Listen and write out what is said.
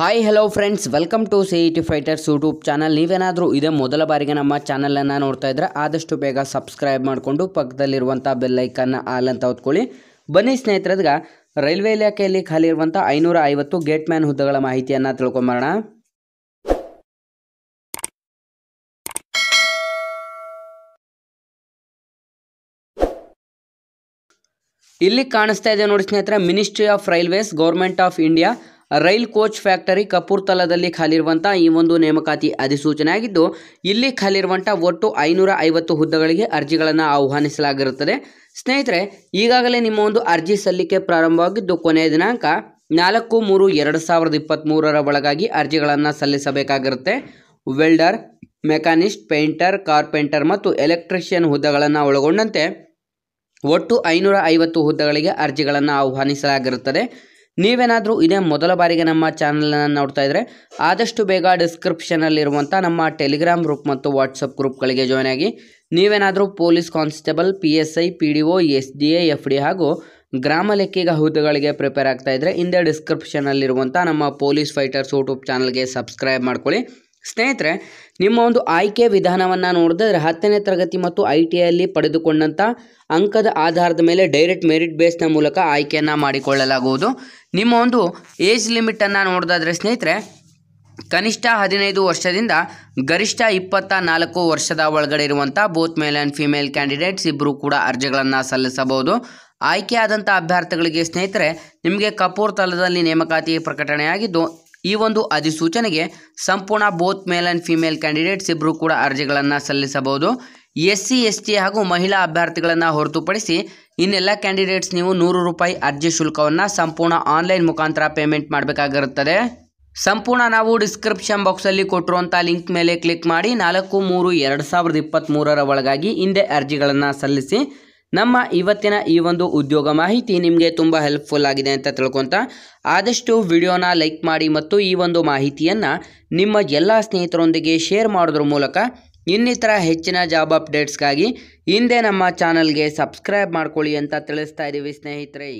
hi hello friends welcome to C T Fighters YouTube channel ನೀವೇನಾದರೂ ಇದೇ ಮೊದಲ ಬಾರಿಗೆ ನಮ್ಮ ಚಾನಲನ್ನು ನೋಡ್ತಾ ಇದ್ದರೆ ಆದಷ್ಟು ಬೇಗ ಸಬ್ಸ್ಕ್ರೈಬ್ ಮಾಡಿಕೊಂಡು ಪಕ್ಕದಲ್ಲಿರುವಂಥ ಬೆಲ್ಲೈಕನ್ನು ಆಲ್ ಅಂತ ಹೊತ್ಕೊಳ್ಳಿ ಬನ್ನಿ ಸ್ನೇಹಿತರದ್ಗ ರೈಲ್ವೆ ಇಲಾಖೆಯಲ್ಲಿ ಖಾಲಿ ಇರುವಂಥ ಐನೂರ ಐವತ್ತು ಗೇಟ್ ಮ್ಯಾನ್ ಹುದ್ದೆಗಳ ಮಾಹಿತಿಯನ್ನು ತಿಳ್ಕೊಂಬರೋಣ ಇಲ್ಲಿ ಕಾಣಿಸ್ತಾ ಇದೆ ನೋಡಿ ಸ್ನೇಹಿತರೆ Ministry of Railways Government of India Rail Coach Factory ಕಪೂರ್ತಲದಲ್ಲಿ ಖಾಲಿರುವಂಥ ಈ ಒಂದು ನೇಮಕಾತಿ ಅಧಿಸೂಚನೆ ಆಗಿದ್ದು ಇಲ್ಲಿ ಖಾಲಿರುವಂಥ ಒಟ್ಟು ಐನೂರ ಐವತ್ತು ಹುದ್ದೆಗಳಿಗೆ ಅರ್ಜಿಗಳನ್ನು ಆಹ್ವಾನಿಸಲಾಗಿರುತ್ತದೆ ಸ್ನೇಹಿತರೆ ಈಗಾಗಲೇ ನಿಮ್ಮ ಒಂದು ಅರ್ಜಿ ಸಲ್ಲಿಕೆ ಪ್ರಾರಂಭವಾಗಿದ್ದು ಕೊನೆಯ ದಿನಾಂಕ ನಾಲ್ಕು ಮೂರು ಎರಡು ಸಾವಿರದ ಇಪ್ಪತ್ತ್ಮೂರರ ಒಳಗಾಗಿ ಅರ್ಜಿಗಳನ್ನು ಸಲ್ಲಿಸಬೇಕಾಗಿರುತ್ತೆ ವೆಲ್ಡರ್ ಮೆಕ್ಯಾನಿಸ್ಟ್ ಪೇಂಟರ್ ಕಾರ್ಪೆಂಟರ್ ಮತ್ತು ಎಲೆಕ್ಟ್ರಿಷಿಯನ್ ಹುದ್ದೆಗಳನ್ನು ಒಳಗೊಂಡಂತೆ ಒಟ್ಟು ಐನೂರ ಐವತ್ತು ಹುದ್ದೆಗಳಿಗೆ ಅರ್ಜಿಗಳನ್ನು ಆಹ್ವಾನಿಸಲಾಗಿರುತ್ತದೆ ನೀವೇನಾದರೂ ಇದೇ ಮೊದಲ ಬಾರಿಗೆ ನಮ್ಮ ಚಾನಲನ್ನು ನೋಡ್ತಾ ಇದ್ದರೆ ಆದಷ್ಟು ಬೇಗ ಡಿಸ್ಕ್ರಿಪ್ಷನಲ್ಲಿರುವಂಥ ನಮ್ಮ ಟೆಲಿಗ್ರಾಮ್ ಗ್ರೂಪ್ ಮತ್ತು ವಾಟ್ಸಪ್ ಗ್ರೂಪ್ಗಳಿಗೆ ಜಾಯ್ನ್ ಆಗಿ ನೀವೇನಾದರೂ police constable P S I P D O S D A F D ಹಾಗೂ ಗ್ರಾಮ ಲೆಕ್ಕಿಗ ಹುದ್ದೆಗಳಿಗೆ ಪ್ರಿಪೇರ್ ಆಗ್ತಾ ಇದ್ದರೆ ಹಿಂದೆ ಡಿಸ್ಕ್ರಿಪ್ಷನಲ್ಲಿರುವಂಥ ನಮ್ಮ ಪೊಲೀಸ್ ಫೈಟರ್ಸ್ ಯೂಟ್ಯೂಬ್ ಚಾನಲ್ಗೆ ಸಬ್ಸ್ಕ್ರೈಬ್ ಮಾಡ್ಕೊಳ್ಳಿ ಸ್ನೇಹಿತರೆ ನಿಮ್ಮ ಒಂದು ಆಯ್ಕೆ ವಿಧಾನವನ್ನು ನೋಡಿದ್ರೆ ಹತ್ತನೇ ತರಗತಿ ಮತ್ತು ಐ ಟಿ ಐಯಲ್ಲಿ ಪಡೆದುಕೊಂಡಂಥ ಅಂಕದ ಆಧಾರದ ಮೇಲೆ ಡೈರೆಕ್ಟ್ ಮೆರಿಟ್ ಬೇಸ್ನ ಮೂಲಕ ಆಯ್ಕೆಯನ್ನು ಮಾಡಿಕೊಳ್ಳಲಾಗುವುದು ನಿಮ್ಮ ಒಂದು ಏಜ್ ಲಿಮಿಟನ್ನು ನೋಡೋದಾದರೆ ಸ್ನೇಹಿತರೆ ಕನಿಷ್ಠ ಹದಿನೈದು ವರ್ಷದಿಂದ ಗರಿಷ್ಠ ಇಪ್ಪತ್ತ ನಾಲ್ಕು ವರ್ಷದ ಒಳಗಡೆ ಇರುವಂಥ both male and female candidates ಇಬ್ಬರೂ ಕೂಡ ಅರ್ಜಿಗಳನ್ನು ಸಲ್ಲಿಸಬಹುದು ಆಯ್ಕೆಯಾದಂಥ ಅಭ್ಯರ್ಥಿಗಳಿಗೆ ಸ್ನೇಹಿತರೆ ನಿಮಗೆ ಕಪೂರ್ ತಲದಲ್ಲಿ ನೇಮಕಾತಿ ಪ್ರಕಟಣೆಯಾಗಿದ್ದು ಈ ಒಂದು ಅಧಿಸೂಚನೆಗೆ ಸಂಪೂರ್ಣ both male and female candidates ಇಬ್ಬರು ಕೂಡ ಅರ್ಜಿಗಳನ್ನು ಸಲ್ಲಿಸಬಹುದು ಎಸ್ ಸಿ ಎಸ್ ಟಿ ಹಾಗೂ ಮಹಿಳಾ ಅಭ್ಯರ್ಥಿಗಳನ್ನು ಹೊರತುಪಡಿಸಿ ಇನ್ನೆಲ್ಲ ಕ್ಯಾಂಡಿಡೇಟ್ಸ್ ನೀವು ನೂರು ರೂಪಾಯಿ ಅರ್ಜಿ ಶುಲ್ಕವನ್ನು ಸಂಪೂರ್ಣ ಆನ್ಲೈನ್ ಮುಖಾಂತರ ಪೇಮೆಂಟ್ ಮಾಡಬೇಕಾಗಿರುತ್ತದೆ ಸಂಪೂರ್ಣ ನಾವು ಡಿಸ್ಕ್ರಿಪ್ಷನ್ ಬಾಕ್ಸಲ್ಲಿ ಕೊಟ್ಟಿರುವಂಥ ಲಿಂಕ್ ಮೇಲೆ ಕ್ಲಿಕ್ ಮಾಡಿ ನಾಲ್ಕು ಮೂರು ಎರಡು ಸಾವಿರದ ಇಪ್ಪತ್ತ್ಮೂರರ ಒಳಗಾಗಿ ಹಿಂದೆ ಅರ್ಜಿಗಳನ್ನು ಸಲ್ಲಿಸಿ ನಮ್ಮ ಇವತ್ತಿನ ಈ ಒಂದು ಉದ್ಯೋಗ ಮಾಹಿತಿ ನಿಮಗೆ ತುಂಬ ಹೆಲ್ಪ್ಫುಲ್ ಆಗಿದೆ ಅಂತ ತಿಳ್ಕೊತ ಆದಷ್ಟು ವಿಡಿಯೋನ ಲೈಕ್ ಮಾಡಿ ಮತ್ತು ಈ ಒಂದು ಮಾಹಿತಿಯನ್ನು ನಿಮ್ಮ ಎಲ್ಲ ಸ್ನೇಹಿತರೊಂದಿಗೆ ಶೇರ್ ಮಾಡೋದ್ರ ಮೂಲಕ ಇನ್ನಿತರ ಹೆಚ್ಚಿನ ಜಾಬ್ ಅಪ್ಡೇಟ್ಸ್ಗಾಗಿ ಹಿಂದೆ ನಮ್ಮ ಚಾನಲ್ಗೆ ಸಬ್ಸ್ಕ್ರೈಬ್ ಮಾಡ್ಕೊಳ್ಳಿ ಅಂತ ತಿಳಿಸ್ತಾ ಇದ್ದೀವಿ ಸ್ನೇಹಿತರೆ